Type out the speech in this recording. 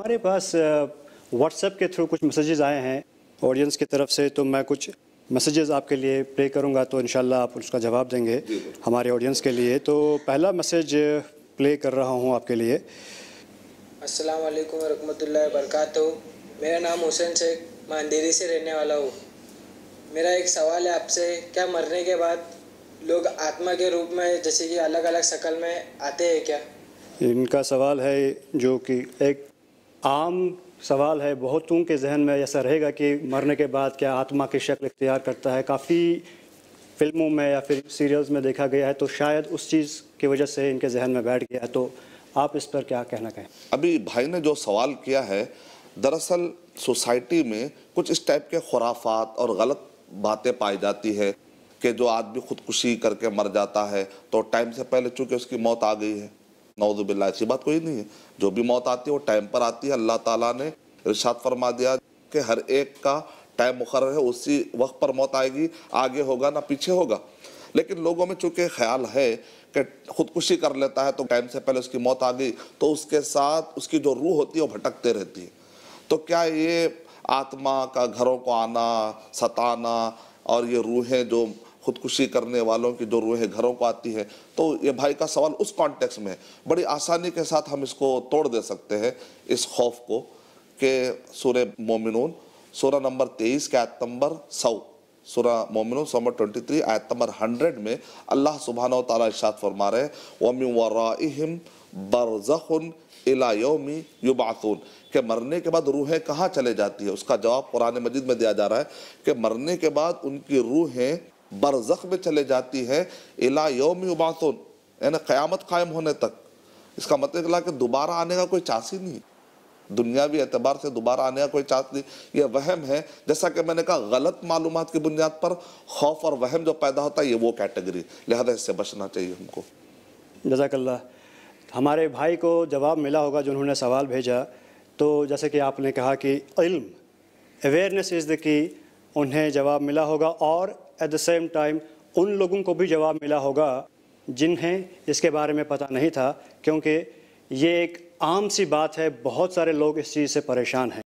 हमारे पास व्हाट्सएप के थ्रू कुछ मैसेजेस आए हैं ऑडियंस की तरफ से तो मैं कुछ मैसेजेस आपके लिए प्ले करूंगा तो इन आप उसका जवाब देंगे हमारे ऑडियंस के लिए तो पहला मैसेज प्ले कर रहा हूँ आपके लिए अस्सलाम वालेकुम वरहमतुल्लाहि वबरकत मेरा नाम हुसैन शेख मैं अंधेरी से रहने वाला हूँ मेरा एक सवाल है आपसे क्या मरने के बाद लोग आत्मा के रूप में जैसे कि अलग अलग शक्ल में आते हैं क्या इनका सवाल है जो कि एक आम सवाल है बहुतों के जहन में ऐसा रहेगा कि मरने के बाद क्या आत्मा की शक्ल इख्तियार करता है काफ़ी फिल्मों में या फिर सीरियल्स में देखा गया है तो शायद उस चीज़ की वजह से इनके जहन में बैठ गया है तो आप इस पर क्या कहना कहें अभी भाई ने जो सवाल किया है दरअसल सोसाइटी में कुछ इस टाइप के खुराफात और गलत बातें पाई जाती है कि जो आदमी खुदकुशी करके मर जाता है तो टाइम से पहले चूंकि उसकी मौत आ गई है नौजुबिल्ला ऐसी बात कोई नहीं है जो भी मौत आती है वो टाइम पर आती है अल्लाह ताला ने इर्शाद फरमा दिया कि हर एक का टाइम मुकर है उसी वक्त पर मौत आएगी आगे होगा ना पीछे होगा लेकिन लोगों में चूँकि ख्याल है कि खुदकुशी कर लेता है तो टाइम से पहले उसकी मौत आ गई तो उसके साथ उसकी जो रूह होती है वो भटकते रहती है तो क्या ये आत्मा का घरों को आना सताना और ये रूहें जो खुदकुशी करने वालों की जो रूहें घरों को आती हैं तो ये भाई का सवाल उस कॉन्टेक्स में है बड़ी आसानी के साथ हम इसको तोड़ दे सकते हैं इस खौफ को कि सूर्य मोमिनून सोलह नंबर तेईस के आयत नंबर सौ सोरा मोमिन नंबर ट्वेंटी थ्री आयत नंबर हंड्रेड में अल्लाह सुबहान तला इशात फरमा रहे वमी वराइम बरजहन इलायोमी युबातून के मरने के बाद रूहें कहाँ चले जाती है उसका जवाब कुरान मजिद में दिया जा रहा है कि मरने के बाद उनकी रूहें बरज़ख में चले जाती है इला योम उबासुन यानी क़्यामत कायम होने तक इसका मतलब चला कि दोबारा आने का कोई चांस ही नहीं दुनियावी एतबार से दोबारा आने का कोई चांस नहीं यह वहम है जैसा कि मैंने कहा गलत मालूम की बुनियाद पर खौफ और वहम जो पैदा होता है ये वो कैटेगरी लिहाजा इससे बचना चाहिए हमको जजाकल्ला हमारे भाई को जवाब मिला होगा जिन्होंने सवाल भेजा तो जैसे कि आपने कहा कि इल्म अवेयरनेस इज़ द की उन्हें जवाब मिला होगा और एट द सेम टाइम उन लोगों को भी जवाब मिला होगा जिन्हें इसके बारे में पता नहीं था क्योंकि ये एक आम सी बात है बहुत सारे लोग इस चीज़ से परेशान हैं